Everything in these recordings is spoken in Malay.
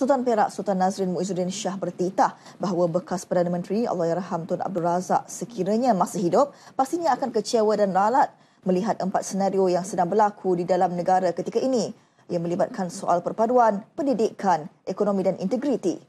Sultan Perak Sultan Nazrin Muizuddin Shah bertitah bahawa bekas Perdana Menteri Allahyarham Tun Abdul Razak sekiranya masih hidup pastinya akan kecewa dan ralat melihat empat senario yang sedang berlaku di dalam negara ketika ini yang melibatkan soal perpaduan, pendidikan, ekonomi dan integriti.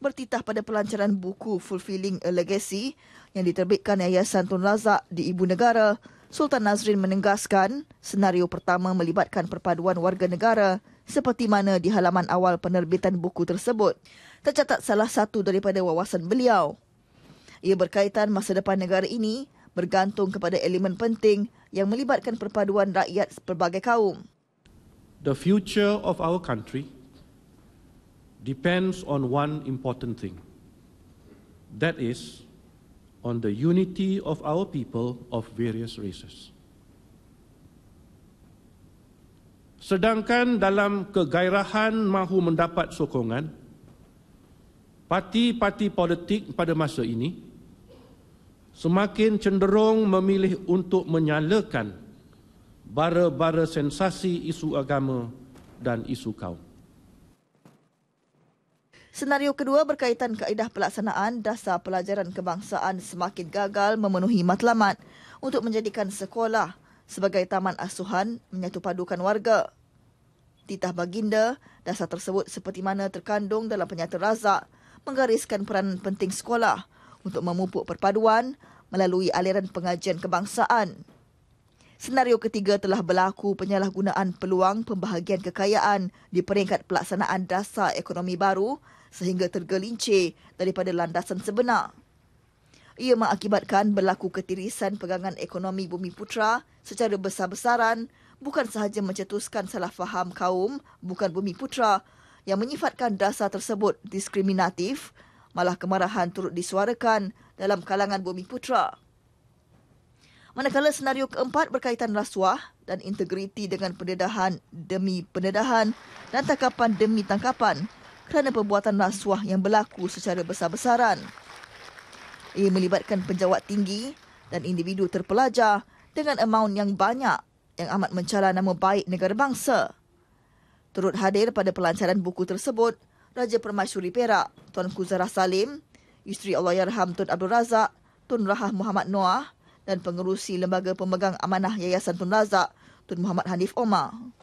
Bertitah pada pelancaran buku Fulfilling a Legacy yang diterbitkan Yayasan Tun Razak di Ibu Negara, Sultan Nazrin menegaskan senario pertama melibatkan perpaduan warga negara seperti mana di halaman awal penerbitan buku tersebut. Tercatat salah satu daripada wawasan beliau. Ia berkaitan masa depan negara ini bergantung kepada elemen penting yang melibatkan perpaduan rakyat pelbagai kaum. The future of our country depends on one important thing. That is on the unity of our people of various races. Sedangkan dalam kegairahan mahu mendapat sokongan, parti-parti politik pada masa ini semakin cenderung memilih untuk menyalakan bara-bara sensasi isu agama dan isu kaum. Senario kedua berkaitan kaedah pelaksanaan dasar pelajaran kebangsaan semakin gagal memenuhi matlamat untuk menjadikan sekolah sebagai taman asuhan menyatupadukan warga. Titah Baginda, dasar tersebut seperti mana terkandung dalam penyata Razak menggariskan peranan penting sekolah untuk memupuk perpaduan melalui aliran pengajian kebangsaan. Senario ketiga telah berlaku penyalahgunaan peluang pembahagian kekayaan di peringkat pelaksanaan dasar ekonomi baru sehingga tergelincir daripada landasan sebenar. Ia mengakibatkan berlaku ketirisan pegangan ekonomi bumi putra secara besar-besaran bukan sahaja mencetuskan salah faham kaum bukan bumi putra yang menyifatkan dasar tersebut diskriminatif malah kemarahan turut disuarakan dalam kalangan bumi putra. Manakala senario keempat berkaitan rasuah dan integriti dengan pendedahan demi pendedahan dan tangkapan demi tangkapan kerana perbuatan rasuah yang berlaku secara besar-besaran. Ia melibatkan penjawat tinggi dan individu terpelajar dengan amount yang banyak yang amat mencala nama baik negara bangsa. Turut hadir pada pelancaran buku tersebut, Raja Permaisuri Perak, Tuan Kuzara Salim, Isteri Allahyarham Tun Abdul Razak, Tun Rahah Muhammad Noah, dan pengerusi Lembaga Pemegang Amanah Yayasan Tun Razak, Tun Muhammad Hanif Omar.